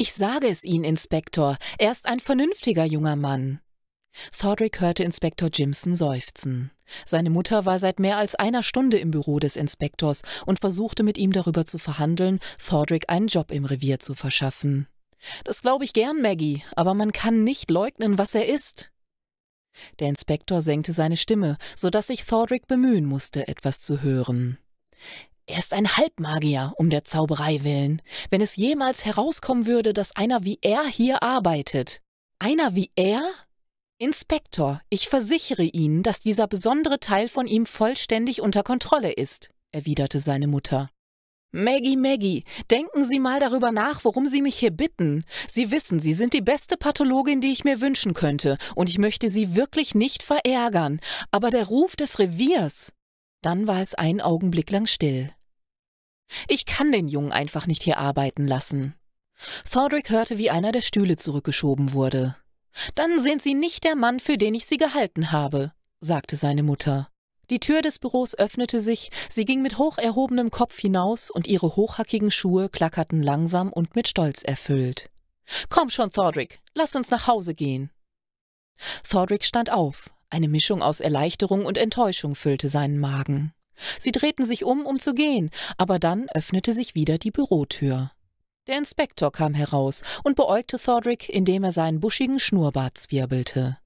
Ich sage es Ihnen, Inspektor, er ist ein vernünftiger junger Mann. Thordrick hörte Inspektor Jimson seufzen. Seine Mutter war seit mehr als einer Stunde im Büro des Inspektors und versuchte mit ihm darüber zu verhandeln, Thordrick einen Job im Revier zu verschaffen. Das glaube ich gern, Maggie, aber man kann nicht leugnen, was er ist. Der Inspektor senkte seine Stimme, so dass sich Thordrick bemühen musste, etwas zu hören. Er ist ein Halbmagier, um der Zauberei willen. Wenn es jemals herauskommen würde, dass einer wie er hier arbeitet. Einer wie er? Inspektor, ich versichere Ihnen, dass dieser besondere Teil von ihm vollständig unter Kontrolle ist, erwiderte seine Mutter. Maggie, Maggie, denken Sie mal darüber nach, worum Sie mich hier bitten. Sie wissen, Sie sind die beste Pathologin, die ich mir wünschen könnte, und ich möchte Sie wirklich nicht verärgern. Aber der Ruf des Reviers. Dann war es einen Augenblick lang still. Ich kann den Jungen einfach nicht hier arbeiten lassen. Thordrick hörte, wie einer der Stühle zurückgeschoben wurde. Dann sind Sie nicht der Mann, für den ich Sie gehalten habe, sagte seine Mutter. Die Tür des Büros öffnete sich, sie ging mit hoch erhobenem Kopf hinaus und ihre hochhackigen Schuhe klackerten langsam und mit Stolz erfüllt. Komm schon, Thordrick, lass uns nach Hause gehen. Thordrick stand auf. Eine Mischung aus Erleichterung und Enttäuschung füllte seinen Magen. Sie drehten sich um, um zu gehen, aber dann öffnete sich wieder die Bürotür. Der Inspektor kam heraus und beäugte Thordrick, indem er seinen buschigen Schnurrbart zwirbelte.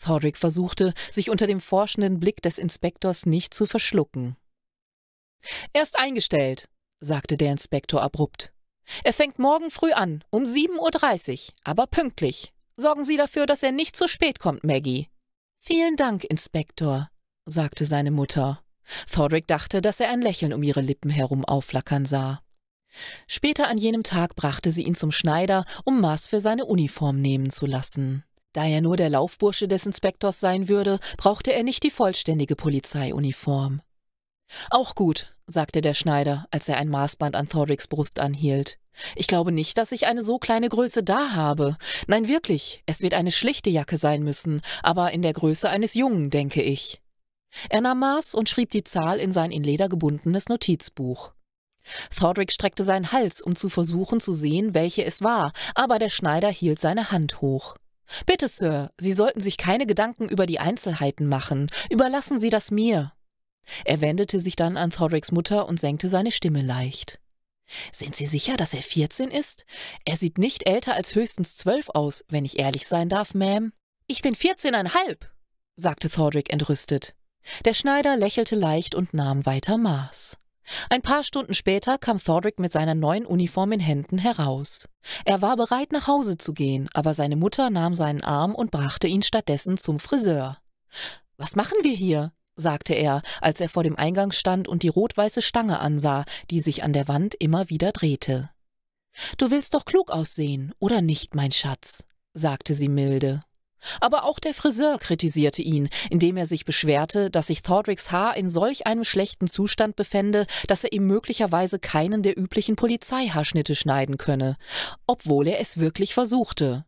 Thordrick versuchte, sich unter dem forschenden Blick des Inspektors nicht zu verschlucken. Er ist eingestellt, sagte der Inspektor abrupt. Er fängt morgen früh an, um 7.30 Uhr, aber pünktlich. Sorgen Sie dafür, dass er nicht zu spät kommt, Maggie. Vielen Dank, Inspektor, sagte seine Mutter. Thorrick dachte, dass er ein Lächeln um ihre Lippen herum aufflackern sah. Später an jenem Tag brachte sie ihn zum Schneider, um Maß für seine Uniform nehmen zu lassen. Da er nur der Laufbursche des Inspektors sein würde, brauchte er nicht die vollständige Polizeiuniform. Auch gut, sagte der Schneider, als er ein Maßband an Thorics Brust anhielt. Ich glaube nicht, dass ich eine so kleine Größe da habe. Nein, wirklich, es wird eine schlichte Jacke sein müssen, aber in der Größe eines Jungen, denke ich. Er nahm Maß und schrieb die Zahl in sein in Leder gebundenes Notizbuch. Thordrick streckte seinen Hals, um zu versuchen zu sehen, welche es war, aber der Schneider hielt seine Hand hoch. Bitte, Sir, Sie sollten sich keine Gedanken über die Einzelheiten machen. Überlassen Sie das mir. Er wendete sich dann an Thordricks Mutter und senkte seine Stimme leicht. Sind Sie sicher, dass er vierzehn ist? Er sieht nicht älter als höchstens zwölf aus, wenn ich ehrlich sein darf, Ma'am. Ich bin vierzehneinhalb, sagte Thordrick entrüstet. Der Schneider lächelte leicht und nahm weiter Maß. Ein paar Stunden später kam Thorrick mit seiner neuen Uniform in Händen heraus. Er war bereit, nach Hause zu gehen, aber seine Mutter nahm seinen Arm und brachte ihn stattdessen zum Friseur. Was machen wir hier? sagte er, als er vor dem Eingang stand und die rot-weiße Stange ansah, die sich an der Wand immer wieder drehte. Du willst doch klug aussehen, oder nicht, mein Schatz? sagte sie milde. Aber auch der Friseur kritisierte ihn, indem er sich beschwerte, dass sich Thordricks Haar in solch einem schlechten Zustand befände, dass er ihm möglicherweise keinen der üblichen Polizeihaarschnitte schneiden könne, obwohl er es wirklich versuchte.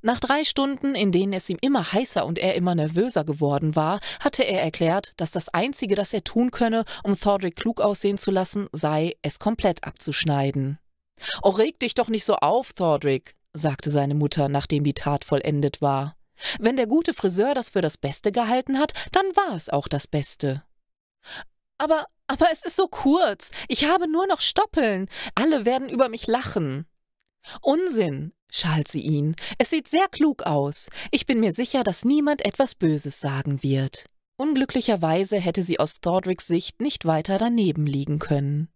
Nach drei Stunden, in denen es ihm immer heißer und er immer nervöser geworden war, hatte er erklärt, dass das Einzige, das er tun könne, um Thordrick klug aussehen zu lassen, sei, es komplett abzuschneiden. Oh, reg dich doch nicht so auf, Thordrick, sagte seine Mutter, nachdem die Tat vollendet war. Wenn der gute Friseur das für das Beste gehalten hat, dann war es auch das Beste. Aber, aber es ist so kurz. Ich habe nur noch Stoppeln. Alle werden über mich lachen. Unsinn, schalt sie ihn. Es sieht sehr klug aus. Ich bin mir sicher, dass niemand etwas Böses sagen wird. Unglücklicherweise hätte sie aus Thordricks Sicht nicht weiter daneben liegen können.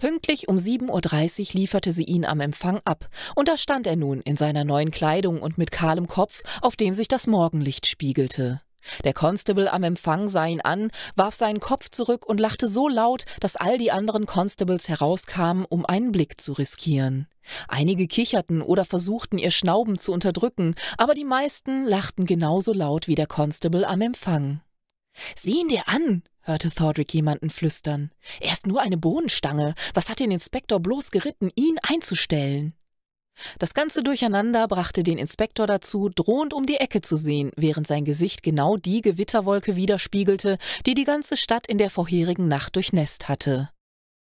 Pünktlich um 7.30 Uhr lieferte sie ihn am Empfang ab, und da stand er nun in seiner neuen Kleidung und mit kahlem Kopf, auf dem sich das Morgenlicht spiegelte. Der Constable am Empfang sah ihn an, warf seinen Kopf zurück und lachte so laut, dass all die anderen Constables herauskamen, um einen Blick zu riskieren. Einige kicherten oder versuchten ihr Schnauben zu unterdrücken, aber die meisten lachten genauso laut wie der Constable am Empfang. Sieh ihn dir an, hörte Thordrick jemanden flüstern. Er ist nur eine Bohnenstange. Was hat den Inspektor bloß geritten, ihn einzustellen? Das ganze Durcheinander brachte den Inspektor dazu, drohend um die Ecke zu sehen, während sein Gesicht genau die Gewitterwolke widerspiegelte, die die ganze Stadt in der vorherigen Nacht durchnässt hatte.